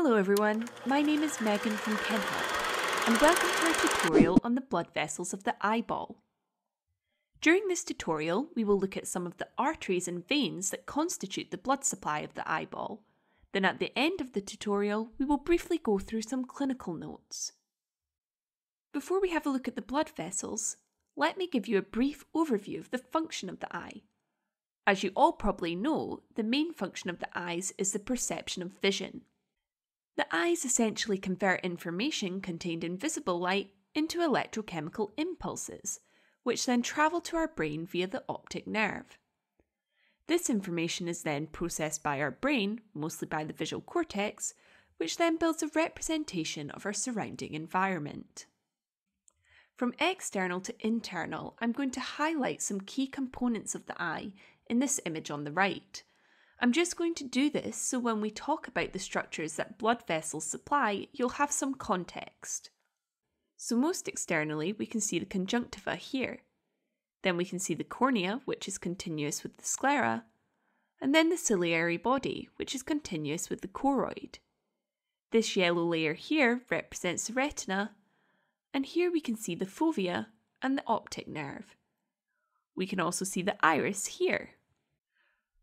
Hello everyone, my name is Megan from CanHelp, and welcome to our tutorial on the blood vessels of the eyeball. During this tutorial, we will look at some of the arteries and veins that constitute the blood supply of the eyeball. Then at the end of the tutorial, we will briefly go through some clinical notes. Before we have a look at the blood vessels, let me give you a brief overview of the function of the eye. As you all probably know, the main function of the eyes is the perception of vision. The eyes essentially convert information contained in visible light into electrochemical impulses, which then travel to our brain via the optic nerve. This information is then processed by our brain, mostly by the visual cortex, which then builds a representation of our surrounding environment. From external to internal, I'm going to highlight some key components of the eye in this image on the right. I'm just going to do this so when we talk about the structures that blood vessels supply, you'll have some context. So, most externally, we can see the conjunctiva here. Then we can see the cornea, which is continuous with the sclera, and then the ciliary body, which is continuous with the choroid. This yellow layer here represents the retina, and here we can see the fovea and the optic nerve. We can also see the iris here.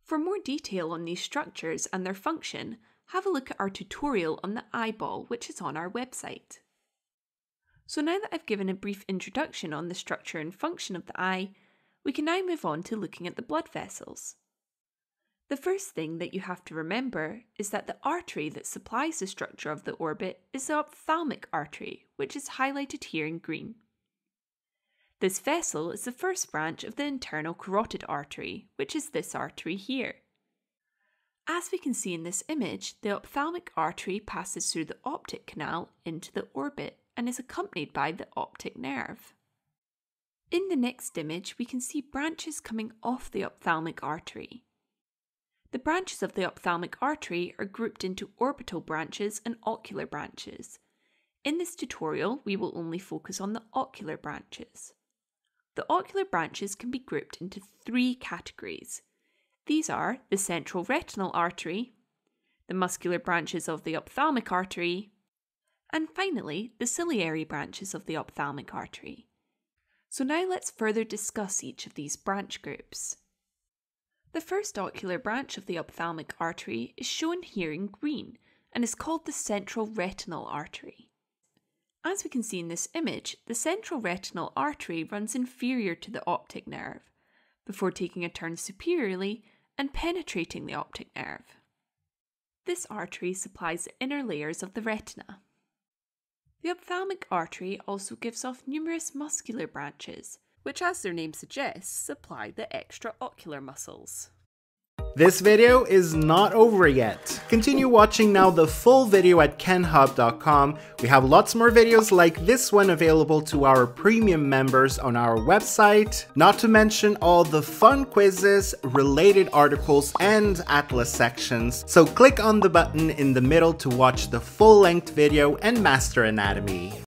For more detail on these structures and their function, have a look at our tutorial on the eyeball which is on our website. So now that I've given a brief introduction on the structure and function of the eye, we can now move on to looking at the blood vessels. The first thing that you have to remember is that the artery that supplies the structure of the orbit is the ophthalmic artery, which is highlighted here in green. This vessel is the first branch of the internal carotid artery, which is this artery here. As we can see in this image, the ophthalmic artery passes through the optic canal into the orbit and is accompanied by the optic nerve. In the next image, we can see branches coming off the ophthalmic artery. The branches of the ophthalmic artery are grouped into orbital branches and ocular branches. In this tutorial, we will only focus on the ocular branches. The ocular branches can be grouped into three categories. These are the central retinal artery, the muscular branches of the ophthalmic artery, and finally, the ciliary branches of the ophthalmic artery. So now let's further discuss each of these branch groups. The first ocular branch of the ophthalmic artery is shown here in green and is called the central retinal artery. As we can see in this image, the central retinal artery runs inferior to the optic nerve, before taking a turn superiorly and penetrating the optic nerve. This artery supplies the inner layers of the retina. The ophthalmic artery also gives off numerous muscular branches, which, as their name suggests, supply the extraocular muscles. This video is not over yet. Continue watching now the full video at kenhub.com. We have lots more videos like this one available to our premium members on our website, not to mention all the fun quizzes, related articles, and atlas sections. So click on the button in the middle to watch the full-length video and master anatomy.